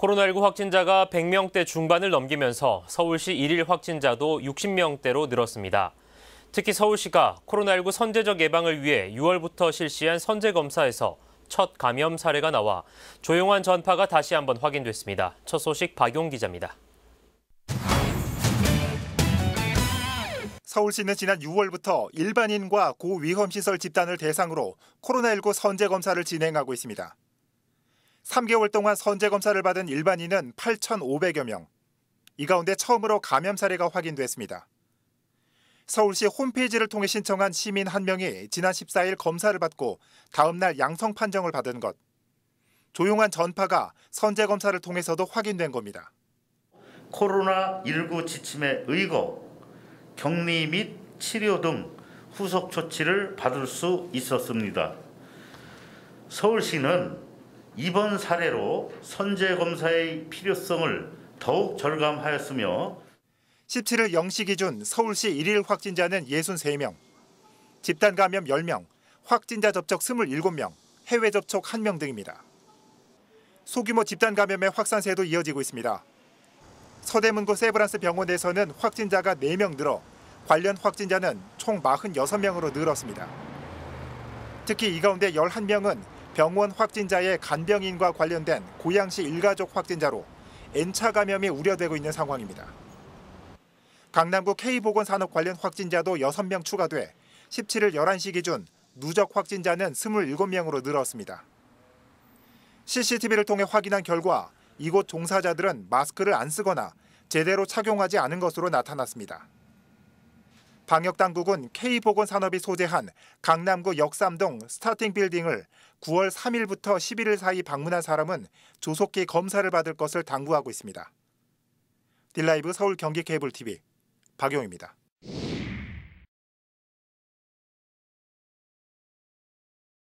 코로나19 확진자가 100명대 중반을 넘기면서 서울시 1일 확진자도 60명대로 늘었습니다. 특히 서울시가 코로나19 선제적 예방을 위해 6월부터 실시한 선제 검사에서 첫 감염 사례가 나와 조용한 전파가 다시 한번 확인됐습니다. 첫 소식 박용 기자입니다. 서울시는 지난 6월부터 일반인과 고위험시설 집단을 대상으로 코로나19 선제 검사를 진행하고 있습니다. 3개월 동안 선제 검사를 받은 일반인은 8,500여 명. 이 가운데 처음으로 감염 사례가 확인됐습니다. 서울시 홈페이지를 통해 신청한 시민 한 명이 지난 14일 검사를 받고 다음 날 양성 판정을 받은 것. 조용한 전파가 선제 검사를 통해서도 확인된 겁니다. 코로나19 지침에 의거 격리 및 치료 등 후속 조치를 받을 수 있었습니다. 서울시는 이번 사례로 선제 검사의 필요성을 더욱 절감하였으며 17일 0시 기준 서울시 1일 확진자는 63명, 집단 감염 10명, 확진자 접촉 27명, 해외 접촉 1명 등입니다. 소규모 집단 감염의 확산세도 이어지고 있습니다. 서대문구 세브란스 병원에서는 확진자가 4명 늘어 관련 확진자는 총 46명으로 늘었습니다. 특히 이 가운데 11명은 병원 확진자의 간병인과 관련된 고양시 일가족 확진자로 N차 감염이 우려되고 있는 상황입니다. 강남구 K보건산업 관련 확진자도 6명 추가돼 17일 11시 기준 누적 확진자는 27명으로 늘었습니다. CCTV를 통해 확인한 결과 이곳 종사자들은 마스크를 안 쓰거나 제대로 착용하지 않은 것으로 나타났습니다. 방역당국은 K보건산업이 소재한 강남구 역삼동 스타팅 빌딩을 9월 3일부터 11일 사이 방문한 사람은 조속히 검사를 받을 것을 당부하고 있습니다. 딜라이브 서울 경기 케이블 TV 박용입니다.